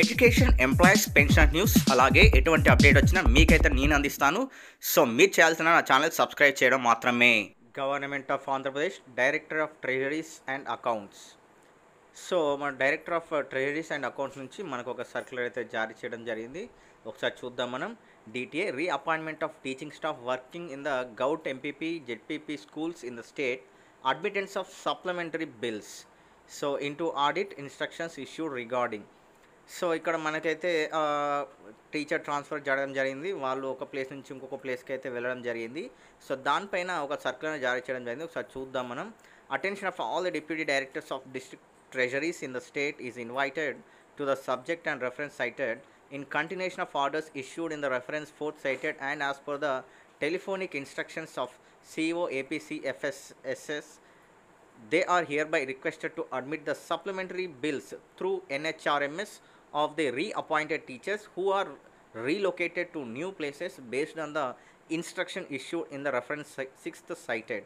Education employees pension news అలాగే ఎటువంటి update వచ్చినా మీకైతే నేను అందిస్తాను సో మీరు చేయాల్సిన నా ఛానల్ సబ్స్క్రైబ్ చేయడం మాత్రమే government of Andhra Pradesh director of treasuries and accounts so మన director of treasuries and accounts నుంచి మనకు ఒక సర్క్యులర్ అయితే జారీ చేయడం జరిగింది ఒకసారి చూద్దాం మనం DTA reappointment of teaching staff working in the govt MPP ZPP schools in the state admittance of supplementary bills so into audit instructions issued regarding so ఇక్కడ మనకైతే టీచర్ ట్రాన్స్ఫర్ జరగడం జరిగింది వాళ్ళు ఒక ప్లేస్ నుంచి ఇంకొక ప్లేస్కి అయితే వెళ్ళడం జరిగింది సో దానిపైన ఒక సర్కులర్ జారీ చేయడం జరిగింది ఒకసారి చూద్దాం మనం attention of all the deputy directors of district treasuries in the state is invited to the subject and reference cited in continuation of orders issued in the reference fourth cited and as per the telephonic instructions of CO they are hereby requested to admit the supplementary bills through NHRMS of the reappointed teachers who are relocated to new places based on the instruction issued in the reference 6th cited.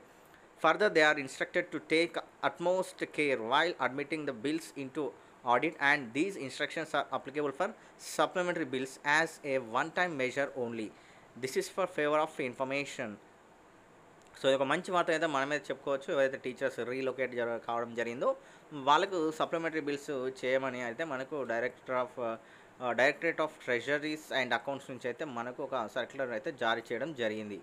Further, they are instructed to take utmost care while admitting the bills into audit and these instructions are applicable for supplementary bills as a one-time measure only. This is for favor of information. So ఇది ఒక మంచి వార్త అయితే మనమైతే చెప్పుకోవచ్చు ఎవరైతే teachers relocate జర కావడం జరిగిందో వాళ్ళకు సప్లిమెంటరీ బిల్స్ చేయమని అయితే మనకు director of directorate of treasuries and accounts నుంచి అయితే మనకు ఒక సర్క్యులర్ అయితే జారీ చేయడం జరిగింది